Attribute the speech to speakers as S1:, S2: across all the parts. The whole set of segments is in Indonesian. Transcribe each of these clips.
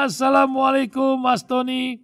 S1: Assalamualaikum Mas Tony.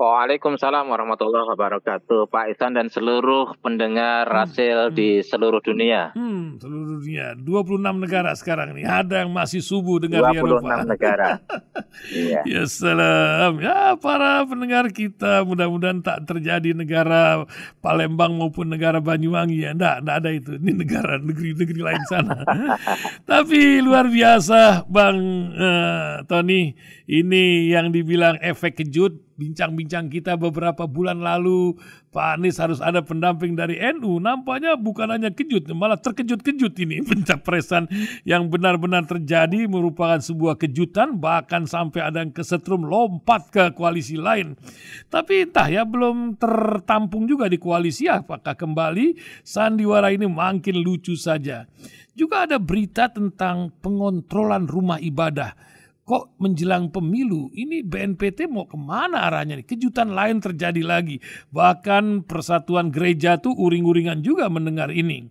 S2: Waalaikumsalam warahmatullahi wabarakatuh, Pak Ihsan dan seluruh pendengar hmm. Rasil hmm. di seluruh dunia.
S1: Hmm, seluruh dunia, 26 negara sekarang nih. Ada yang masih subuh dengar 26 Eropa. 26 negara. iya. Ya salam. Ya para pendengar kita, mudah-mudahan tak terjadi negara Palembang maupun negara Banyuwangi ya. Enggak, enggak ada itu. Ini negara negeri-negeri lain sana. Tapi luar biasa Bang uh, Tony, ini yang dibilang efek kejut bincang-bincang kita beberapa bulan lalu, Pak Anies harus ada pendamping dari NU. Nampaknya bukan hanya kejut, malah terkejut-kejut ini pencapresan yang benar-benar terjadi merupakan sebuah kejutan, bahkan sampai ada yang kesetrum lompat ke koalisi lain. Tapi entah ya, belum tertampung juga di koalisi. Apakah kembali sandiwara ini makin lucu saja. Juga ada berita tentang pengontrolan rumah ibadah kok menjelang pemilu ini BNPT mau kemana arahnya nih? Kejutan lain terjadi lagi. Bahkan persatuan gereja tuh uring-uringan juga mendengar ini.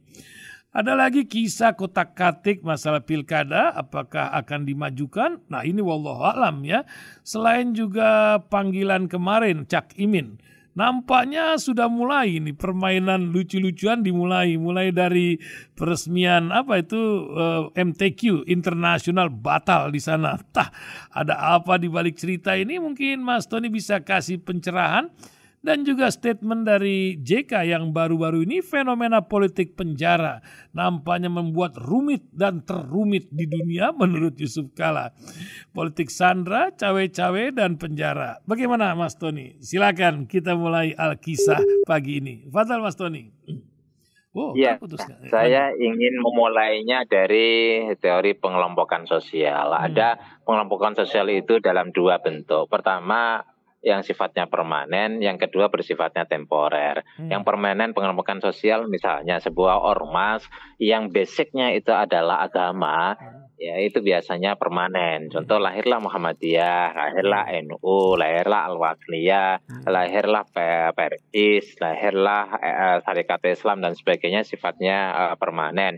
S1: Ada lagi kisah kotak-katik masalah pilkada, apakah akan dimajukan? Nah ini wallahualam ya. Selain juga panggilan kemarin Cak Imin Nampaknya sudah mulai nih permainan lucu-lucuan dimulai mulai dari peresmian apa itu uh, eh, MTQ internasional batal di sana. Tah, ada apa di balik cerita ini? Mungkin Mas Tony bisa kasih pencerahan dan juga statement dari JK yang baru-baru ini fenomena politik penjara nampaknya membuat rumit dan terumit di dunia menurut Yusuf Kala. Politik sandra, cawe-cawe, dan penjara. Bagaimana Mas Tony? Silakan kita mulai Alkisah pagi ini. Fatal Mas Tony.
S2: Oh, ya, saya ingin memulainya dari teori pengelompokan sosial. Hmm. Ada pengelompokan sosial itu dalam dua bentuk. Pertama, yang sifatnya permanen, yang kedua bersifatnya temporer. Hmm. Yang permanen pengelompatan sosial misalnya sebuah ormas yang basicnya itu adalah agama, hmm. ya itu biasanya permanen. Hmm. Contoh lahirlah Muhammadiyah, lahirlah hmm. NU, lahirlah Al-Wasliyah, hmm. lahirlah peris, lahirlah eh, Syarikat Islam dan sebagainya sifatnya eh, permanen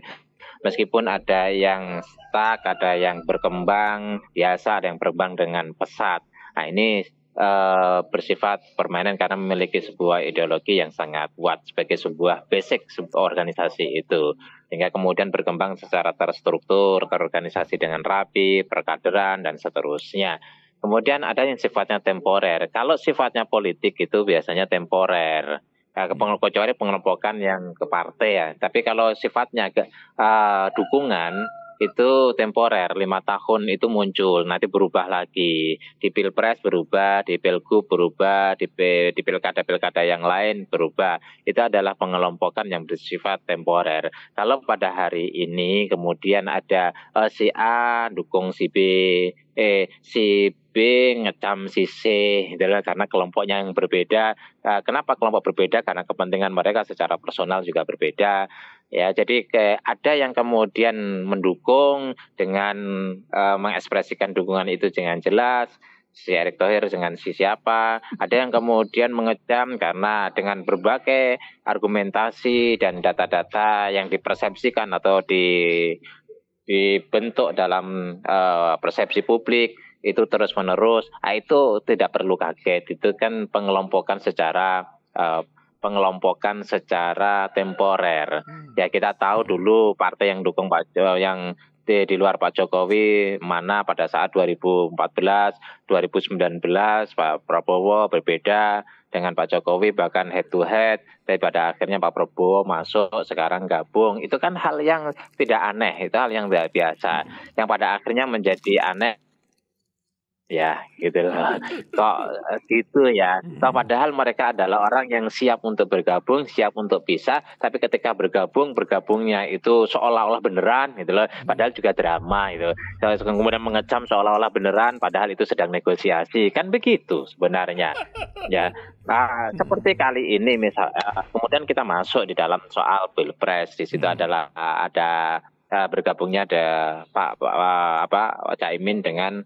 S2: meskipun ada yang stuck, ada yang berkembang biasa, ada yang berkembang dengan pesat. Nah ini Eh, bersifat permanen karena memiliki sebuah ideologi yang sangat kuat sebagai sebuah basic sebuah organisasi itu sehingga kemudian berkembang secara terstruktur terorganisasi dengan rapi perkaderan dan seterusnya kemudian ada yang sifatnya temporer kalau sifatnya politik itu biasanya temporer nah, hmm. kecuali pengelompokan yang ke partai ya tapi kalau sifatnya ke uh, dukungan itu temporer lima tahun itu muncul nanti berubah lagi di pilpres berubah di pilgub berubah di di pilkada pilkada yang lain berubah itu adalah pengelompokan yang bersifat temporer kalau pada hari ini kemudian ada uh, si A dukung si B eh si B ngecam si C adalah karena kelompoknya yang berbeda. Eh, kenapa kelompok berbeda? Karena kepentingan mereka secara personal juga berbeda. Ya, jadi ke, ada yang kemudian mendukung dengan e, mengekspresikan dukungan itu dengan jelas, si Erick Thohir dengan si siapa, ada yang kemudian mengecam karena dengan berbagai argumentasi dan data-data yang dipersepsikan atau di dibentuk dalam e, persepsi publik itu terus menerus, ah, itu tidak perlu kaget, itu kan pengelompokan secara e, pengelompokan secara temporer. Hmm. Ya kita tahu hmm. dulu partai yang dukung Pak Jokowi yang di, di luar Pak Jokowi mana pada saat 2014, 2019 Pak Prabowo berbeda dengan Pak Jokowi bahkan head to head tapi pada akhirnya Pak Prabowo masuk sekarang gabung itu kan hal yang tidak aneh itu hal yang tidak biasa hmm. yang pada akhirnya menjadi aneh ya gitu loh. Kok eh, gitu ya. Toh hmm. padahal mereka adalah orang yang siap untuk bergabung, siap untuk bisa. tapi ketika bergabung, bergabungnya itu seolah-olah beneran gitu loh. Hmm. Padahal juga drama gitu. Kemudian mengecam seolah-olah beneran padahal itu sedang negosiasi. Kan begitu sebenarnya. Ya. Nah, hmm. seperti kali ini misal eh, kemudian kita masuk di dalam soal Pilpres di situ adalah eh, ada uh, bergabungnya ada Pak, Pak apa Pak Caimin dengan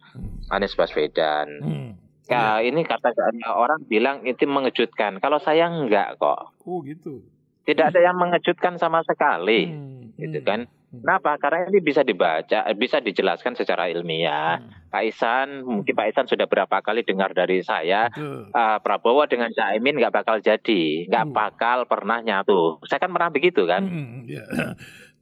S2: Anies Baswedan. Hmm. Ya, ini kata orang bilang itu mengejutkan. Kalau saya enggak kok. Oh gitu. Tidak ada yang mengejutkan sama sekali, hmm. gitu hmm, kan? Hmm. Kenapa? Karena ini bisa dibaca, bisa dijelaskan secara ilmiah. Hmm. Pak Isan, mungkin Pak Isan sudah berapa kali dengar dari saya, uh, Prabowo dengan Caimin nggak bakal jadi, nggak hmm. bakal pernah nyatu. Saya kan pernah begitu kan. Hmm. hmm yeah.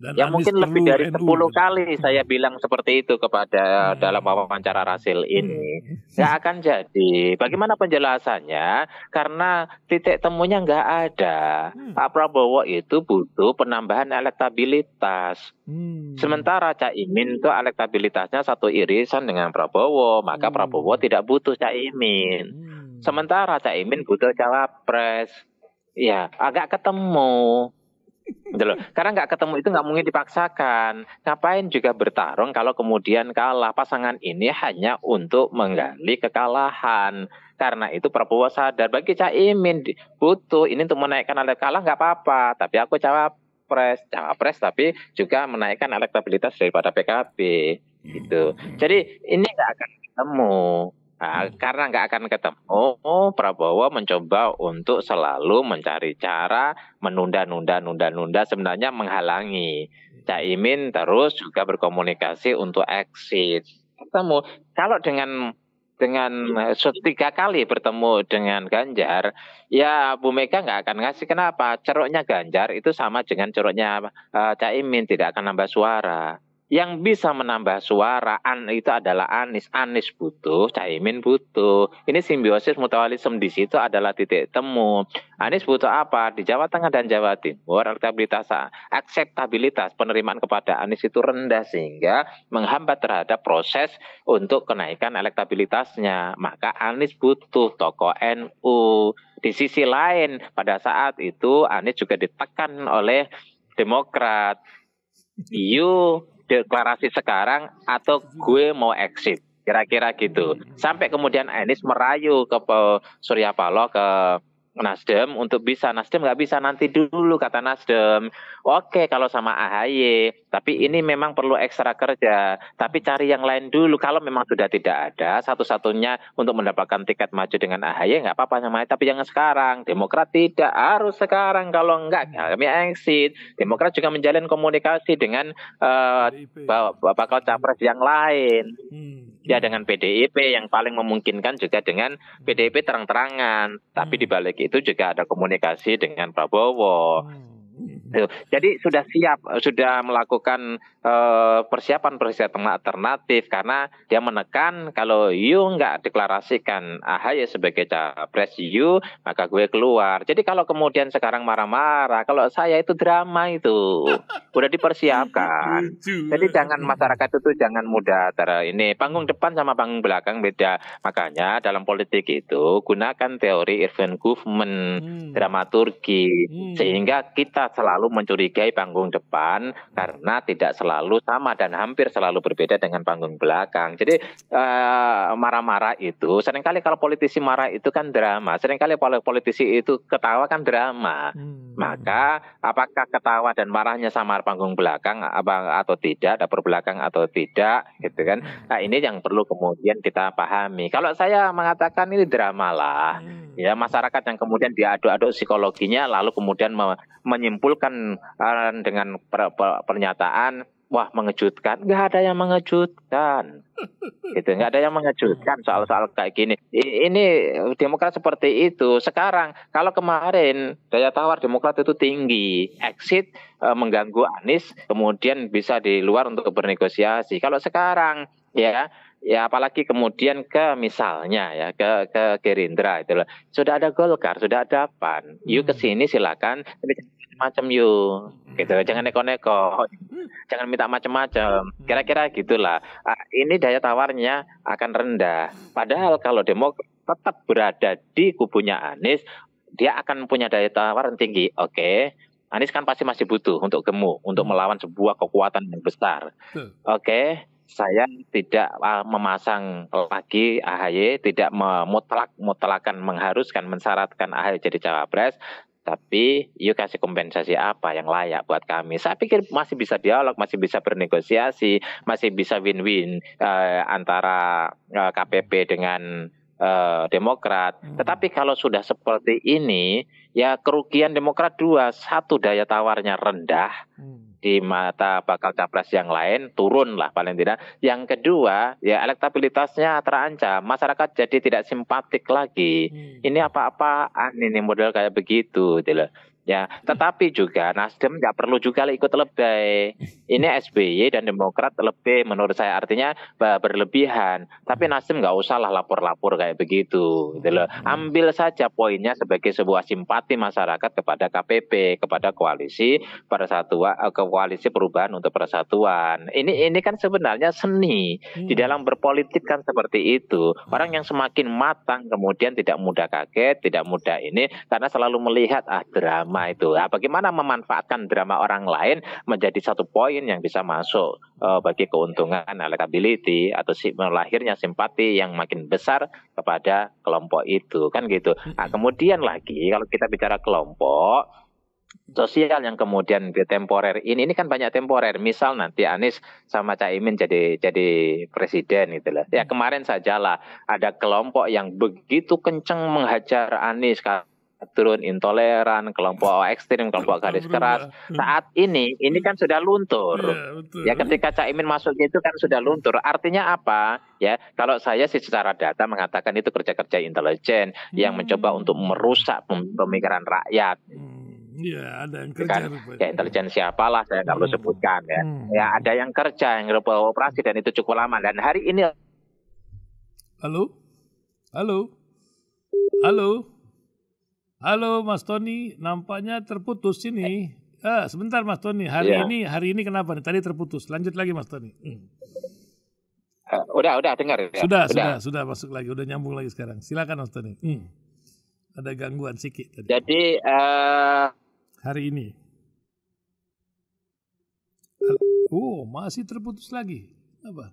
S2: Dan ya mungkin lebih dari 10 kali saya bilang seperti itu kepada hmm. dalam wawancara Rasil ini. Hmm. Nggak hmm. akan jadi. Bagaimana penjelasannya? Karena titik temunya nggak ada. Hmm. Pak Prabowo itu butuh penambahan elektabilitas. Hmm. Sementara Caimin itu elektabilitasnya satu irisan dengan Prabowo. Maka hmm. Prabowo tidak butuh Caimin. Hmm. Sementara Caimin butuh cawapres. Ya, agak ketemu. Gitu loh. Karena nggak ketemu itu nggak mungkin dipaksakan. Ngapain juga bertarung kalau kemudian kalah. Pasangan ini hanya untuk menggali kekalahan. Karena itu Prabowo sadar bagi Caimin butuh ini untuk menaikkan alat kalah nggak apa-apa. Tapi aku cawapres, cawapres tapi juga menaikkan elektabilitas daripada PKB gitu. Ya. Jadi ini nggak akan ketemu. Nah, karena nggak akan ketemu, Prabowo mencoba untuk selalu mencari cara menunda-nunda, nunda-nunda, sebenarnya menghalangi. Caimin terus juga berkomunikasi untuk exit. Ketemu. Kalau dengan dengan setiga kali bertemu dengan Ganjar, ya Bu Mega nggak akan ngasih. Kenapa? Ceruknya Ganjar itu sama dengan ceruknya uh, Caimin, tidak akan nambah suara. Yang bisa menambah suara an itu adalah Anis Anis butuh, Caimin butuh. Ini simbiosis mutualisme di situ adalah titik temu. Anis butuh apa? Di Jawa Tengah dan Jawa Timur elektabilitas akseptabilitas penerimaan kepada Anis itu rendah sehingga menghambat terhadap proses untuk kenaikan elektabilitasnya. Maka Anis butuh toko NU. Di sisi lain, pada saat itu Anis juga ditekan oleh Demokrat. You iya deklarasi sekarang atau gue mau exit kira-kira gitu hmm. sampai kemudian Anies merayu ke Surya Paloh ke Nasdem untuk bisa Nasdem nggak bisa nanti dulu kata Nasdem. Oke kalau sama AHY, tapi ini memang perlu ekstra kerja. Tapi cari yang lain dulu. Kalau memang sudah tidak ada satu-satunya untuk mendapatkan tiket maju dengan AHY nggak apa-apa namanya. Tapi jangan sekarang. Demokrat tidak harus sekarang. Kalau enggak ya kami exit. Demokrat juga menjalin komunikasi dengan uh, eh, bakal capres yang lain. Hmm. Ya dengan PDIP yang paling memungkinkan juga dengan PDIP terang-terangan, tapi hmm. dibalik itu juga ada komunikasi dengan Prabowo. Hmm. Gitu. Jadi sudah siap, eh, sudah melakukan eh, persiapan-persiapan alternatif karena dia menekan kalau you nggak deklarasikan AHY sebagai capres you, maka gue keluar. Jadi kalau kemudian sekarang marah-marah, kalau saya itu drama itu udah dipersiapkan. Jadi jangan masyarakat itu jangan mudah ter ini panggung depan sama panggung belakang beda. Makanya dalam politik itu gunakan teori Irvin Goffman, hmm. dramaturgi hmm. sehingga kita selalu selalu mencurigai panggung depan karena tidak selalu sama dan hampir selalu berbeda dengan panggung belakang. Jadi eh, marah-marah itu seringkali kalau politisi marah itu kan drama, seringkali kalau politisi itu ketawa kan drama. Hmm. Maka apakah ketawa dan marahnya sama panggung belakang apa atau tidak, dapur belakang atau tidak gitu kan. Nah, ini yang perlu kemudian kita pahami. Kalau saya mengatakan ini drama lah. Hmm. Ya, masyarakat yang kemudian diaduk-aduk psikologinya lalu kemudian menyimpulkan kan dengan per, per, pernyataan wah mengejutkan nggak ada yang mengejutkan gitu nggak ada yang mengejutkan soal-soal kayak gini ini demokrat seperti itu sekarang kalau kemarin daya tawar demokrat itu tinggi exit e, mengganggu Anies kemudian bisa di luar untuk bernegosiasi kalau sekarang ya ya apalagi kemudian ke misalnya ya ke ke Gerindra itu loh. Sudah ada Golkar, sudah ada PAN. Yuk hmm. kesini silakan macam yuk hmm. gitu jangan neko-neko hmm. jangan minta macam-macam hmm. kira-kira gitulah ah, ini daya tawarnya akan rendah padahal kalau demokrat tetap berada di kubunya Anies dia akan punya daya tawar yang tinggi oke okay. Anies kan pasti masih butuh untuk gemuk untuk melawan sebuah kekuatan yang besar oke okay saya tidak ah, memasang lagi AHY, tidak memutlak mutlakan mengharuskan mensyaratkan AHY jadi cawapres tapi yuk kasih kompensasi apa yang layak buat kami. Saya pikir masih bisa dialog, masih bisa bernegosiasi, masih bisa win-win eh, antara uh, eh, KPP dengan Eh, Demokrat. Hmm. Tetapi kalau sudah seperti ini, ya kerugian Demokrat dua, satu daya tawarnya rendah hmm. di mata bakal capres yang lain turun lah paling tidak. Yang kedua, ya elektabilitasnya terancam, masyarakat jadi tidak simpatik lagi. Hmm. Ini apa apa ini model kayak begitu, gitu Ya, hmm. tetapi juga Nasdem nggak perlu juga ikut lebay. ini SBY dan Demokrat lebih menurut saya artinya berlebihan. Tapi Nasdem nggak usah lah lapor-lapor kayak begitu, gitu loh. Hmm. Ambil saja poinnya sebagai sebuah simpati masyarakat kepada KPP, kepada koalisi persatuan, eh, koalisi perubahan untuk persatuan. Ini ini kan sebenarnya seni di hmm. dalam berpolitik kan seperti itu. Orang yang semakin matang kemudian tidak mudah kaget, tidak mudah ini karena selalu melihat ah drama itu. Nah, bagaimana memanfaatkan drama orang lain menjadi satu poin poin yang bisa masuk uh, bagi keuntungan electability atau si, lahirnya simpati yang makin besar kepada kelompok itu kan gitu. Nah, kemudian lagi kalau kita bicara kelompok sosial yang kemudian temporer ini ini kan banyak temporer misal nanti Anies sama Caimin jadi jadi presiden gitu lah ya mm. kemarin sajalah ada kelompok yang begitu kenceng menghajar Anies turun intoleran, kelompok ekstrim, kelompok garis keras. Saat ini, ini kan sudah luntur. Ya, ya ketika Cak Imin masuk itu kan sudah luntur. Artinya apa? Ya, kalau saya sih secara data mengatakan itu kerja-kerja intelijen hmm. yang mencoba untuk merusak pemikiran rakyat. Hmm.
S1: Ya, ada yang gitu kerja. Kan,
S2: ya, intelijen siapalah saya nggak perlu hmm. sebutkan ya. Hmm. Ya, ada yang kerja yang operasi dan itu cukup
S1: lama dan hari ini Halo? Halo? Halo? Halo Mas Tony, nampaknya terputus ini. Eh, ah, sebentar Mas Tony, hari ya. ini hari ini kenapa nih? Tadi terputus. Lanjut lagi Mas Tony. Hmm. Uh,
S2: udah, udah dengar ya.
S1: Sudah, sudah, sudah, sudah masuk lagi, udah nyambung lagi sekarang. Silakan Mas Tony. Hmm. Ada gangguan sedikit tadi.
S2: Jadi uh...
S1: hari ini. Oh, masih terputus lagi. Apa?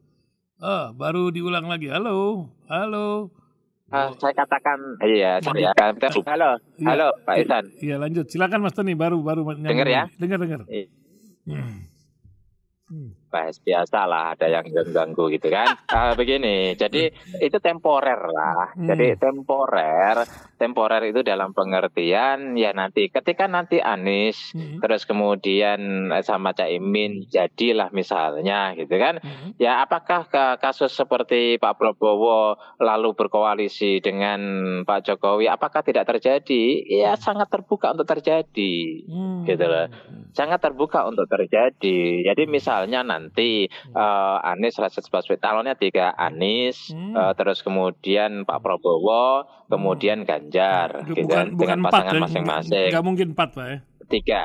S1: Ah, baru diulang lagi. Halo, halo. Ah, oh. saya katakan iya saya akan halo iya, halo Pak iya, Ihsan, iya lanjut silakan Mas Tony baru baru dengar ya dengar dengar iya. hmm.
S2: Hmm bahas biasa lah ada yang ganggu ganggu gitu kan uh, begini jadi hmm. itu temporer lah hmm. jadi temporer temporer itu dalam pengertian ya nanti ketika nanti Anies hmm. terus kemudian eh, sama Caimin jadilah misalnya gitu kan hmm. ya apakah ke kasus seperti Pak Prabowo lalu berkoalisi dengan Pak Jokowi apakah tidak terjadi ya hmm. sangat terbuka untuk terjadi hmm. gitu loh hmm. sangat terbuka untuk terjadi jadi misalnya nanti nanti uh, Anies Rashid Baswedan calonnya tiga Anies hmm. uh, terus kemudian Pak Prabowo kemudian hmm. Ganjar hmm. gitu bukan, kan, dengan pasangan ya. masing-masing nggak
S1: mungkin empat pak ya Tiga.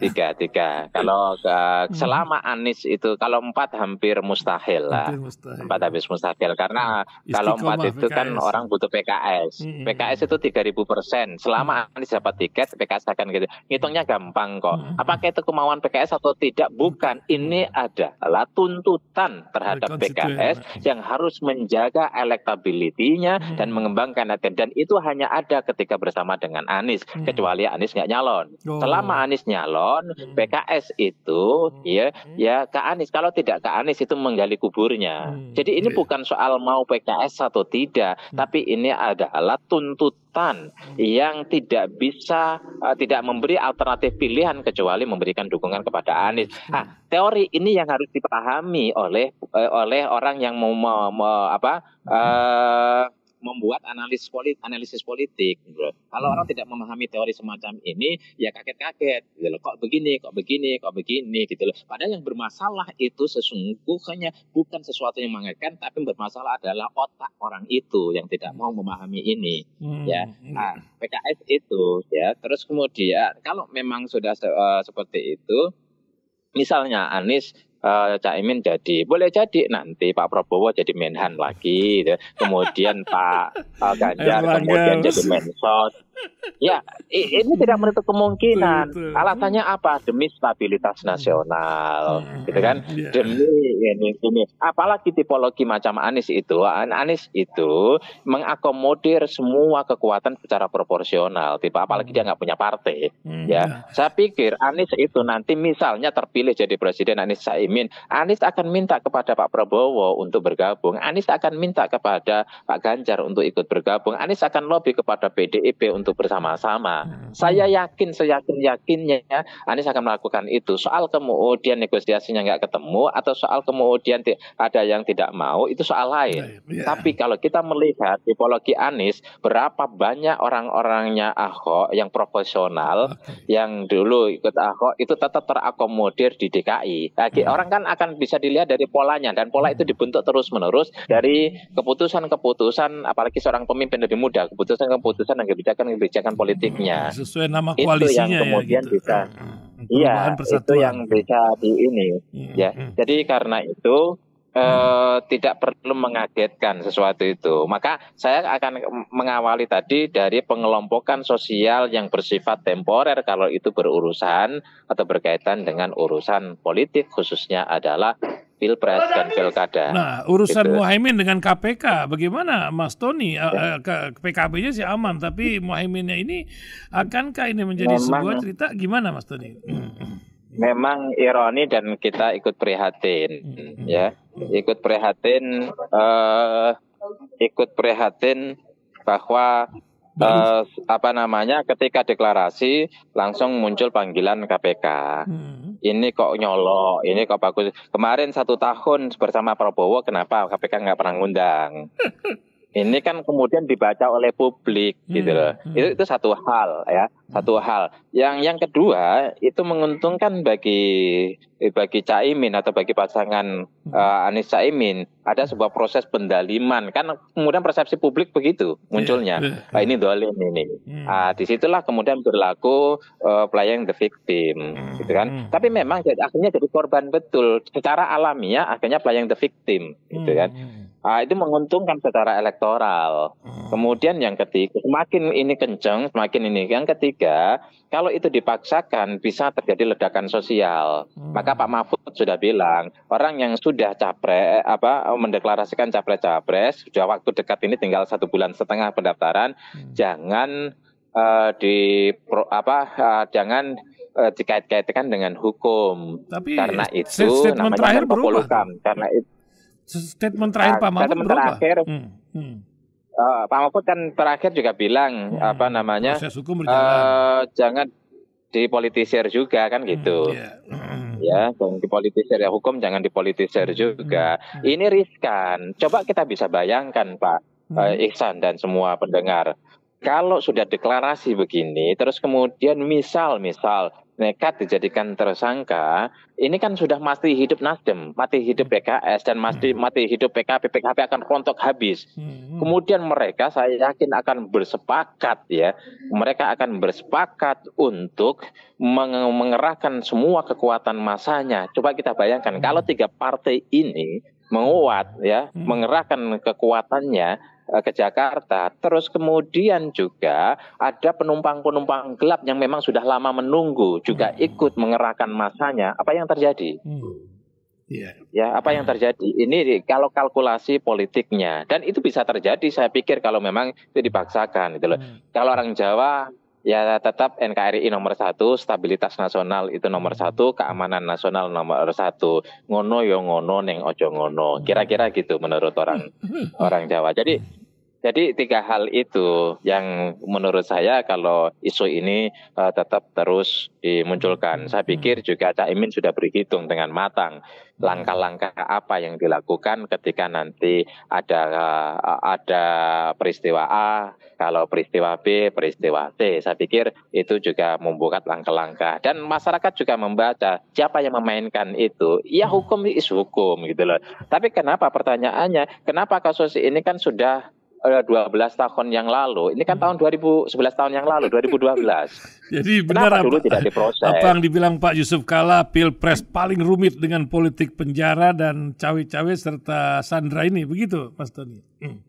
S2: Tiga. Tiga, Kalau uh, selama Anis itu kalau empat hampir mustahil lah. mustahil. Empat habis mustahil karena Istiqomah kalau empat itu kan orang butuh PKS. Hmm. PKS itu tiga ribu persen. Selama hmm. Anis dapat tiket, PKS akan gitu. Ngitungnya gampang kok. Hmm. Apakah itu kemauan PKS atau tidak? Bukan. Hmm. Ini adalah tuntutan terhadap PKS yang harus menjaga elektabilitinya hmm. dan mengembangkan dan itu hanya ada ketika bersama dengan Anis Hmm. Kecuali Anis nggak nyalon. Oh. Selama hmm. Anies nyalon, hmm. PKS itu hmm. ya ya ke Anies. Kalau tidak ke Anies itu menggali kuburnya. Jadi ini iya. bukan soal mau PKS atau tidak, tapi ini adalah tuntutan yang tidak bisa uh, tidak memberi alternatif pilihan kecuali memberikan dukungan kepada Anies. Nah, teori ini yang harus dipahami oleh eh, oleh orang yang mau, mau, mau apa uh, membuat analisis politik, analisis politik. Gitu Bro. Kalau orang tidak memahami teori semacam ini, ya kaget-kaget. Gitu loh. Kok begini, kok begini, kok begini gitu loh. Padahal yang bermasalah itu sesungguhnya bukan sesuatu yang mengagetkan, tapi bermasalah adalah otak orang itu yang tidak mau memahami ini. Hmm. Ya, hmm. nah, PKS itu ya. Terus kemudian kalau memang sudah uh, seperti itu, misalnya Anies uh, Caimin jadi. Boleh jadi nanti Pak Prabowo jadi Menhan lagi, gitu. Ya. kemudian Pak uh, Ganjar kemudian jadi Mensos ya, ini tidak menutup kemungkinan. Alasannya apa? Demi stabilitas hmm. nasional, hmm. gitu kan? Hmm, iya. Demi ini, ini. Apalagi tipologi macam Anies itu, Anies itu mengakomodir semua kekuatan secara proporsional. Tipe apalagi dia nggak punya partai, ya. Iya. Saya pikir Anies itu nanti misalnya terpilih jadi presiden Anies Saimin, Anies akan minta kepada Pak Prabowo untuk bergabung, Anies akan minta kepada Pak Ganjar untuk ikut bergabung, Anies akan lobby kepada PDIP untuk untuk bersama-sama. Hmm. Saya yakin, saya yakin yakinnya Anies akan melakukan itu. Soal kemudian negosiasinya nggak ketemu atau soal kemudian ada yang tidak mau itu soal lain. Yeah. Tapi kalau kita melihat tipologi Anies, berapa banyak orang-orangnya Ahok yang profesional, okay. yang dulu ikut Ahok itu tetap terakomodir di DKI. Lagi hmm. orang kan akan bisa dilihat dari polanya dan pola itu hmm. dibentuk terus-menerus dari keputusan-keputusan apalagi seorang pemimpin lebih muda, keputusan-keputusan dan kebijakan kebijakan hmm, politiknya.
S1: Sesuai nama koalisinya itu yang ya, kemudian ya, gitu. bisa. Hmm. Iya,
S2: itu yang bisa di ini. Hmm, ya. ya. Jadi karena itu Eh, tidak perlu mengagetkan sesuatu itu. Maka saya akan mengawali tadi dari pengelompokan sosial yang bersifat temporer kalau itu berurusan atau berkaitan dengan urusan politik khususnya adalah pilpres dan pilkada. Nah,
S1: urusan gitu. Muhaimin dengan KPK, bagaimana Mas Tony? Eh, ya. Eh, PKB-nya sih aman, tapi Muhaiminnya ini akankah ini menjadi Memang. sebuah cerita? Gimana Mas Tony?
S2: Memang ironi dan kita ikut prihatin, hmm. ya ikut prihatin uh, ikut prihatin bahwa uh, apa namanya ketika deklarasi langsung muncul panggilan KPK. Hmm. Ini kok nyolok, ini kok bagus. Kemarin satu tahun bersama Prabowo, kenapa KPK nggak pernah ngundang? ini kan kemudian dibaca oleh publik hmm, gitu loh. Hmm. Itu itu satu hal ya, hmm. satu hal. Yang yang kedua itu menguntungkan bagi bagi Caimin atau bagi pasangan hmm. uh, Anies Caimin ada hmm. sebuah proses pendaliman kan kemudian persepsi publik begitu munculnya. Yeah, yeah, Ah, ini dolim ini. Hmm. Ah disitulah kemudian berlaku uh, playing the victim hmm. gitu kan. Hmm. Tapi memang akhirnya jadi korban betul secara alamiah akhirnya playing the victim gitu hmm. kan. Hmm. Ah, itu menguntungkan secara elektoral. Hmm. Kemudian yang ketiga, semakin ini kenceng, semakin ini. Yang ketiga, kalau itu dipaksakan bisa terjadi ledakan sosial. Hmm. Maka Pak Mahfud sudah bilang, orang yang sudah capres eh, apa mendeklarasikan capres-capres, sudah waktu dekat ini tinggal satu bulan setengah pendaftaran, hmm. jangan uh, di pro, apa uh, jangan uh, dikait-kaitkan dengan hukum. Tapi karena itu namanya terakhir berubah. Karena itu Statement terakhir nah, Pak Mahfud statement berapa? Terakhir, hmm. Hmm. Uh, Pak Mahfud kan terakhir juga bilang hmm. apa namanya? Proses hukum berjalan. Uh, jangan dipolitisir juga kan hmm, gitu. Hmm, iya. yeah. hmm. Ya, jangan dipolitisir ya hukum jangan dipolitisir hmm, juga. Hmm. hmm. Ini riskan. Coba kita bisa bayangkan Pak hmm. uh, eh, Iksan dan semua pendengar. Kalau sudah deklarasi begini terus kemudian misal-misal nekat dijadikan tersangka, ini kan sudah mati hidup Nasdem, mati hidup hmm. PKS dan mati hmm. mati hidup PKP, PKP akan rontok habis. Hmm. Kemudian mereka saya yakin akan bersepakat ya, mereka akan bersepakat untuk mengerahkan semua kekuatan masanya. Coba kita bayangkan kalau tiga partai ini menguat ya, mengerahkan kekuatannya Eh, ke Jakarta. Terus kemudian juga ada penumpang-penumpang gelap yang memang sudah lama menunggu juga hmm. ikut mengerahkan masanya. Apa yang terjadi? Hmm. Iya. Ya, apa yang terjadi? Ini kalau kalkulasi politiknya dan itu bisa terjadi saya pikir kalau memang itu dipaksakan gitu loh. Hmm. Kalau orang Jawa Ya tetap NKRI nomor satu, stabilitas nasional itu nomor satu, keamanan nasional nomor satu. Ngono yo ya ngono neng ojo ngono. Kira-kira gitu menurut orang hmm, hmm. orang Jawa. Jadi jadi tiga hal itu yang menurut saya kalau isu ini uh, tetap terus dimunculkan. Saya hmm. pikir juga Cak Imin sudah berhitung dengan matang langkah-langkah apa yang dilakukan ketika nanti ada uh, ada peristiwa A, kalau peristiwa B, peristiwa C. Saya pikir itu juga membuka langkah-langkah dan masyarakat juga membaca siapa yang memainkan itu. Ya hmm. hukum is hukum gitu loh. Tapi kenapa pertanyaannya? Kenapa kasus ini kan sudah 12 eh, tahun yang lalu. Ini kan tahun 2011 tahun yang lalu, 2012.
S1: Jadi benar apa, dulu tidak diproses? Apa yang dibilang Pak Yusuf Kala, pilpres paling rumit dengan politik penjara dan cawe-cawe serta sandra ini, begitu, Mas Tony? Hmm.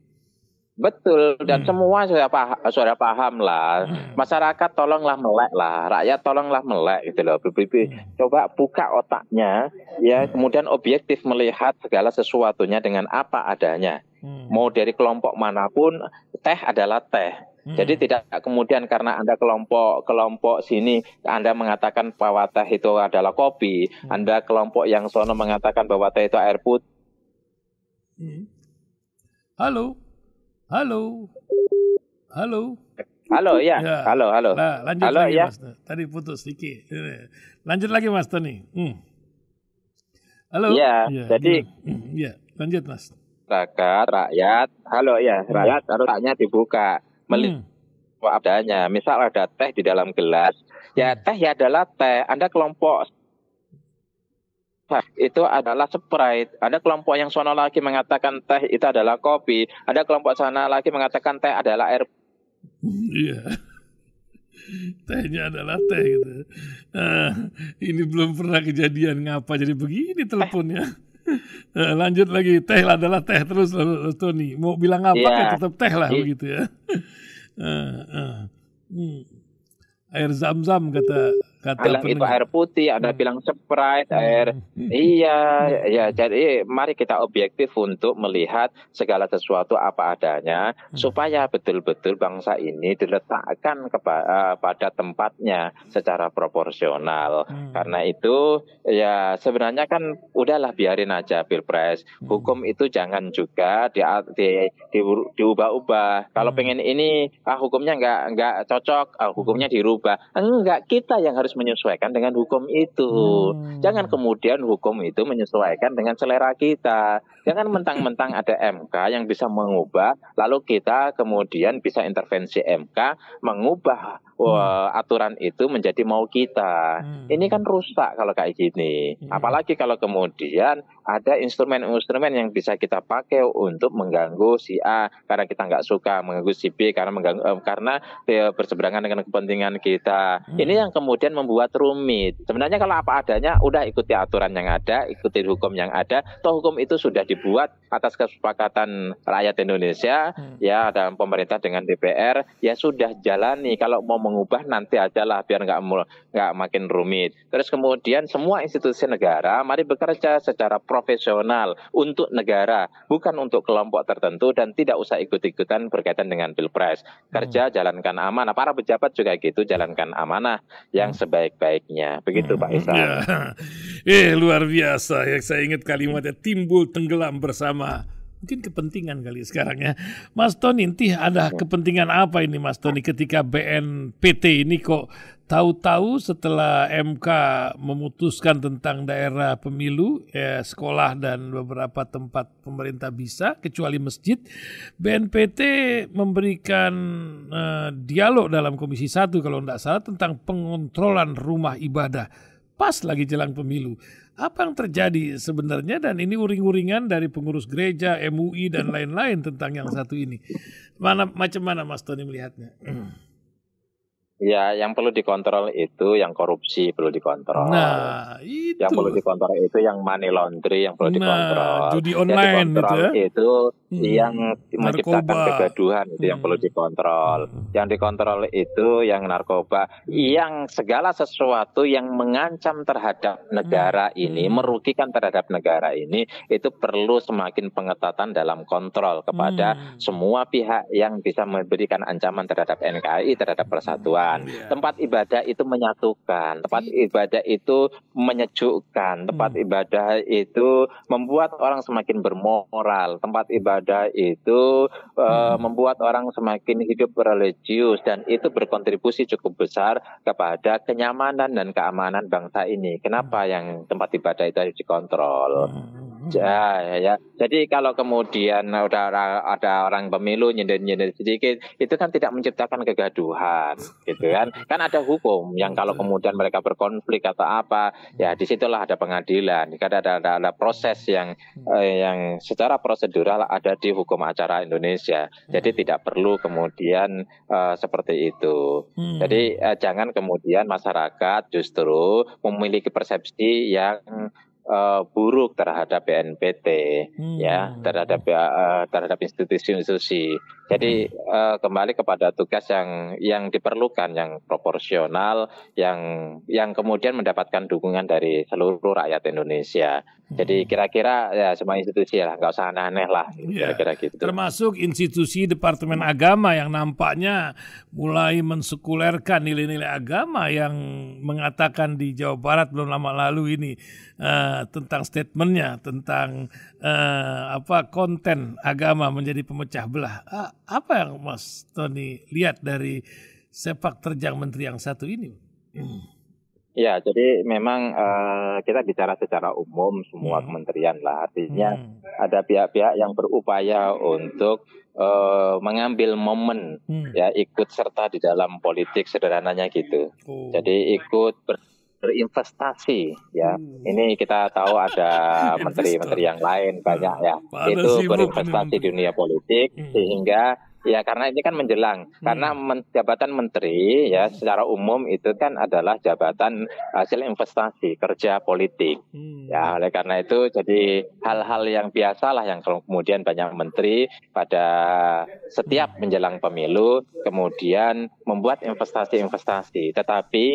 S2: Betul dan hmm. semua sudah paham, sudah paham lah. Hmm. Masyarakat tolonglah melek lah, rakyat tolonglah melek gitu loh. hmm. coba buka otaknya ya, hmm. kemudian objektif melihat segala sesuatunya dengan apa adanya. Hmm. Mau dari kelompok manapun, teh adalah teh. Hmm. Jadi tidak kemudian karena Anda kelompok kelompok sini Anda mengatakan bahwa teh itu adalah kopi, hmm. Anda kelompok yang sono mengatakan bahwa teh itu air putih.
S1: Hmm. Halo. Halo. Halo. Halo ya. ya. Halo, halo. Nah, lanjut halo, lagi ya. Mas. Tadi putus sedikit. Lanjut lagi Mas Tony. Hmm. Halo. Ya, ya. jadi hmm, ya. lanjut Mas
S2: masyarakat, rakyat, halo ya, rakyat harusnya dibuka. Melihat hmm. adanya. Misal ada teh di dalam gelas, ya hmm. teh ya adalah teh. Anda kelompok itu adalah Sprite. Ada kelompok yang sono lagi mengatakan teh itu adalah kopi. Ada kelompok sana lagi mengatakan teh adalah air.
S1: Iya. Tehnya adalah teh gitu. Uh, ini belum pernah kejadian ngapa jadi begini teleponnya. Eh Eh, lanjut lagi teh lah adalah teh terus Tony. Mau bilang apa yeah. ya tetap teh lah iya. begitu ya. Eh, eh. Hmm. Air zam-zam kata Kata bilang itu air putih, ada
S2: hmm. bilang surprise air. Hmm. Iya, ya. Jadi mari kita objektif untuk melihat segala sesuatu apa adanya hmm. supaya betul-betul bangsa ini diletakkan kepada eh, tempatnya secara proporsional. Hmm. Karena itu ya sebenarnya kan udahlah biarin aja Pilpres. Hmm. Hukum itu jangan juga di, di, diubah-ubah. Kalau hmm. pengen ini ah hukumnya nggak nggak cocok, ah, hukumnya dirubah. Enggak, kita yang harus harus menyesuaikan dengan hukum itu. Hmm. Jangan kemudian hukum itu menyesuaikan dengan selera kita. Jangan mentang-mentang ada MK yang bisa mengubah, lalu kita kemudian bisa intervensi MK mengubah wah hmm. aturan itu menjadi mau kita. Hmm. Ini kan rusak kalau kayak gini. Hmm. Apalagi kalau kemudian ada instrumen-instrumen yang bisa kita pakai untuk mengganggu si A karena kita nggak suka, mengganggu si B karena mengganggu eh, karena berseberangan dengan kepentingan kita. Hmm. Ini yang kemudian membuat rumit. Sebenarnya kalau apa adanya, udah ikuti aturan yang ada, ikuti hukum yang ada. Toh hukum itu sudah dibuat atas kesepakatan rakyat Indonesia, hmm. ya dalam pemerintah dengan DPR, ya sudah jalani. Kalau mau mengubah nanti aja lah biar nggak nggak makin rumit. Terus kemudian semua institusi negara mari bekerja secara profesional untuk negara, bukan untuk kelompok tertentu dan tidak usah ikut-ikutan berkaitan dengan pilpres. Kerja hmm. jalankan amanah. Para pejabat juga gitu jalankan amanah yang hmm. sebaik-baiknya. Begitu hmm. Pak Isa. Ya.
S1: Eh luar biasa. Ya, saya ingat kalimatnya timbul tenggelam bersama mungkin kepentingan kali sekarang ya. Mas Tony, inti ada kepentingan apa ini Mas Tony ketika BNPT ini kok tahu-tahu setelah MK memutuskan tentang daerah pemilu, ya, sekolah dan beberapa tempat pemerintah bisa kecuali masjid, BNPT memberikan uh, dialog dalam Komisi 1 kalau tidak salah tentang pengontrolan rumah ibadah pas lagi jelang pemilu. Apa yang terjadi sebenarnya dan ini uring-uringan dari pengurus gereja, MUI dan lain-lain tentang yang satu ini. Mana macam mana Mas Tony melihatnya?
S2: Ya, yang perlu dikontrol itu yang korupsi perlu dikontrol. Nah, itu. Yang perlu dikontrol itu yang money laundry yang perlu nah, dikontrol. judi online yang gitu dikontrol ya. Itu hmm. yang narkoba. menciptakan kegaduhan itu hmm. yang perlu hmm. dikontrol. Yang dikontrol itu yang narkoba, yang segala sesuatu yang mengancam terhadap negara hmm. ini, hmm. merugikan terhadap negara ini itu perlu semakin pengetatan dalam kontrol kepada hmm. semua pihak yang bisa memberikan ancaman terhadap NKRI, terhadap persatuan menyatukan. Yeah. Tempat ibadah itu menyatukan. Tempat iya. ibadah itu menyejukkan. Tempat hmm. ibadah itu membuat orang semakin bermoral. Tempat ibadah itu eh, hmm. uh, membuat orang semakin hidup religius dan itu berkontribusi cukup besar kepada kenyamanan dan keamanan bangsa ini. Kenapa hmm. yang tempat ibadah itu harus dikontrol? Hmm. Ya, mm-hmm. ya, ya. Jadi kalau kemudian ada ada orang pemilu nyindir-nyindir sedikit, itu kan tidak menciptakan kegaduhan, gitu kan? Kan ada hukum yang kalau kemudian mereka berkonflik atau apa, ya mm-hmm. disitulah ada pengadilan. Karena ada, ada ada proses yang mm-hmm. eh, yang secara prosedural ada di hukum acara Indonesia. Jadi tidak perlu kemudian eh, seperti itu. Hmm. Jadi eh, jangan kemudian masyarakat justru memiliki persepsi yang uh, buruk terhadap BNPT hmm. ya terhadap uh, terhadap institusi-institusi jadi uh, kembali kepada tugas yang yang diperlukan, yang proporsional, yang yang kemudian mendapatkan dukungan dari seluruh rakyat Indonesia. Jadi kira-kira ya semua institusi lah, nggak usah aneh-aneh
S1: lah, iya. kira-kira gitu. Termasuk institusi Departemen Agama yang nampaknya mulai mensekulerkan nilai-nilai agama yang mengatakan di Jawa Barat belum lama lalu ini uh, tentang statementnya tentang uh, apa konten agama menjadi pemecah belah. Ah, apa yang Mas Tony lihat dari sepak terjang menteri yang satu ini? Hmm.
S2: Ya, jadi memang uh, kita bicara secara umum semua hmm. kementerian lah. Artinya hmm. ada pihak-pihak yang berupaya untuk uh, mengambil momen hmm. ya ikut serta di dalam politik sederhananya gitu. Oh. Jadi ikut ber berinvestasi ya. Hmm. Ini kita tahu ada menteri-menteri yang lain banyak ya. Pada itu berinvestasi di dunia politik hmm. sehingga ya karena ini kan menjelang. Hmm. Karena men, jabatan menteri ya hmm. secara umum itu kan adalah jabatan hasil investasi kerja politik. Hmm. Ya oleh karena itu jadi hal-hal yang biasalah yang kemudian banyak menteri pada setiap hmm. menjelang pemilu kemudian membuat investasi-investasi. Tetapi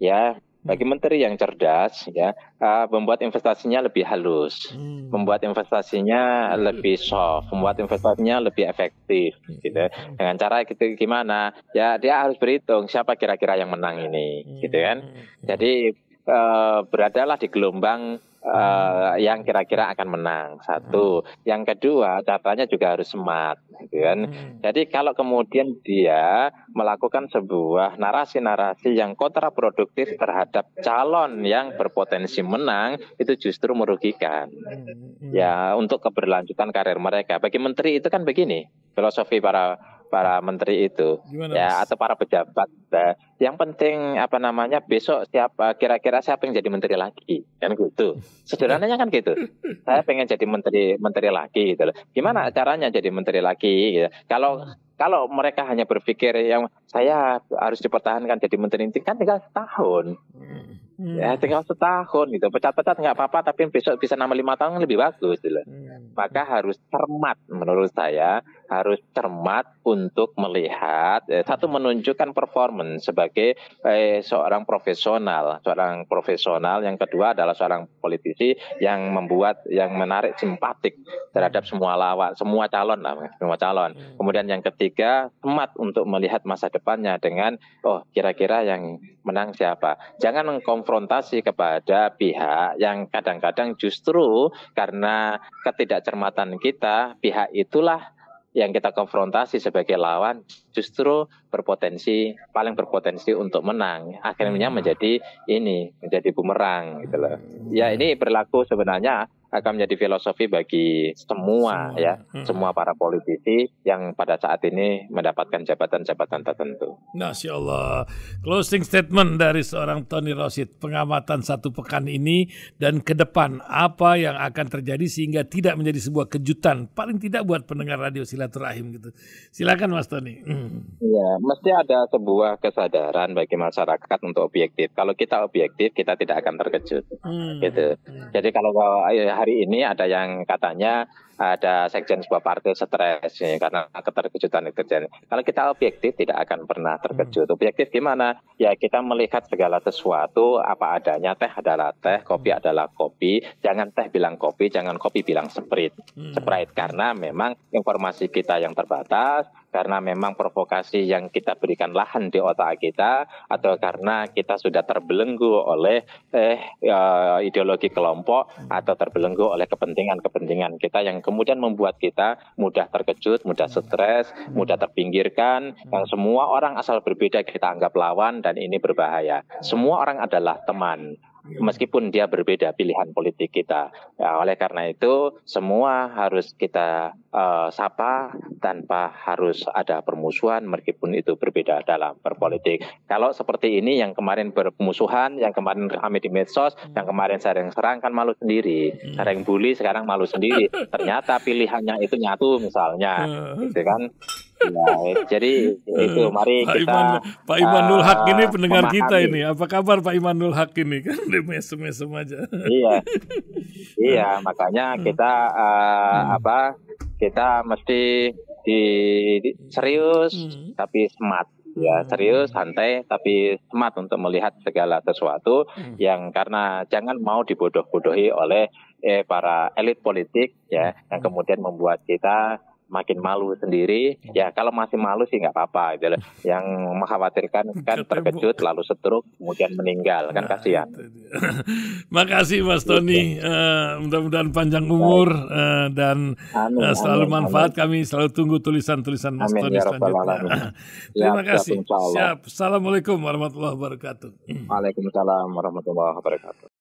S2: ya bagi menteri yang cerdas, ya, uh, membuat investasinya lebih halus, hmm. membuat investasinya lebih soft, membuat investasinya lebih efektif, hmm. gitu. Dengan cara gitu gimana? Ya, dia harus berhitung siapa kira-kira yang menang ini, hmm. gitu kan? Hmm. Jadi uh, beradalah di gelombang uh, yang kira-kira akan menang satu. Hmm. Yang kedua datanya juga harus smart, gitu kan. Hmm. Jadi kalau kemudian dia melakukan sebuah narasi-narasi yang kontraproduktif terhadap calon yang berpotensi menang itu justru merugikan.
S1: Hmm.
S2: Ya untuk keberlanjutan karir mereka. Bagi menteri itu kan begini filosofi para para hmm. menteri itu, Gimana, ya mas? atau para pejabat Nah, yang penting apa namanya besok siapa kira-kira siapa yang jadi menteri lagi kan gitu. Sederhananya kan gitu. Saya pengen jadi menteri menteri lagi gitu loh. Gimana hmm. caranya jadi menteri lagi gitu. Kalau kalau mereka hanya berpikir yang saya harus dipertahankan jadi menteri inti kan tinggal setahun. Hmm.
S1: Ya tinggal
S2: setahun gitu. Pecat-pecat nggak apa-apa tapi besok bisa nama lima tahun lebih bagus gitu hmm. Maka harus cermat menurut saya harus cermat untuk melihat eh, satu menunjukkan performa sebagai eh, seorang profesional, seorang profesional. Yang kedua adalah seorang politisi yang membuat yang menarik simpatik terhadap semua lawak, semua calon lah, semua calon. Hmm. Kemudian yang ketiga, semat untuk melihat masa depannya dengan oh kira-kira yang menang siapa. Jangan mengkonfrontasi kepada pihak yang kadang-kadang justru karena ketidakcermatan kita, pihak itulah yang kita konfrontasi sebagai lawan justru berpotensi paling berpotensi untuk menang akhirnya hmm. menjadi ini menjadi bumerang gitu loh ya ini berlaku sebenarnya akan menjadi filosofi bagi semua, semua. ya, hmm. semua para politisi yang pada saat ini mendapatkan jabatan-jabatan tertentu.
S1: Masya Allah. Closing statement dari seorang Tony Rosid, pengamatan satu pekan ini dan ke depan apa yang akan terjadi sehingga tidak menjadi sebuah kejutan, paling tidak buat pendengar radio silaturahim gitu. Silakan Mas Tony. Hmm.
S2: Ya, mesti ada sebuah kesadaran bagi masyarakat untuk objektif. Kalau kita objektif, kita tidak akan terkejut. Hmm. Gitu. Jadi kalau ya, hari ini ada yang katanya ada sekjen sebuah partai stres ya, karena keterkejutan itu terjadi. Kalau kita objektif tidak akan pernah terkejut. Hmm. Objektif gimana? Ya kita melihat segala sesuatu apa adanya. Teh adalah teh, kopi hmm. adalah kopi. Jangan teh bilang kopi, jangan kopi bilang sprite. Hmm. Sprite karena memang informasi kita yang terbatas, karena memang provokasi yang kita berikan lahan di otak kita atau karena kita sudah terbelenggu oleh eh, ya, ideologi kelompok atau terbelenggu oleh kepentingan-kepentingan kita yang kemudian membuat kita mudah terkejut, mudah hmm. stres, hmm. mudah terpinggirkan, dan hmm. semua orang asal berbeda kita anggap lawan dan ini berbahaya. Semua orang adalah teman. Iya. meskipun dia berbeda pilihan politik kita. Ya, oleh karena itu semua harus kita uh, sapa tanpa harus ada permusuhan meskipun itu berbeda dalam berpolitik. Kalau seperti ini yang kemarin bermusuhan, yang kemarin kami di medsos, hmm. yang kemarin sering serang kan malu sendiri, hmm. sering bully sekarang malu sendiri. Ternyata pilihannya itu nyatu misalnya, hmm. gitu kan? Ya, jadi itu eh, mari Pak kita Iman, Pak Imanul Hak ini eh, pendengar memahami. kita ini.
S1: Apa kabar Pak Imanul Hak ini? Kan mesem-mesem aja. Iya. iya, makanya hmm. kita uh, hmm. apa?
S2: Kita mesti di, di serius hmm. tapi smart
S1: ya hmm. serius
S2: santai tapi smart untuk melihat segala sesuatu
S1: hmm. yang
S2: karena jangan mau dibodoh-bodohi oleh eh, para elit politik ya yang hmm. kemudian membuat kita makin malu sendiri hmm. ya kalau masih malu sih nggak apa-apa gitu loh yang mengkhawatirkan kan terkejut lalu setruk kemudian meninggal kan nah, kasihan
S1: makasih mas iya. Tony uh, mudah-mudahan panjang umur uh, dan uh, selalu manfaat kami selalu tunggu tulisan-tulisan mas amin, Tony ya selanjutnya
S2: terima kasih siap
S1: assalamualaikum warahmatullahi wabarakatuh waalaikumsalam warahmatullahi wabarakatuh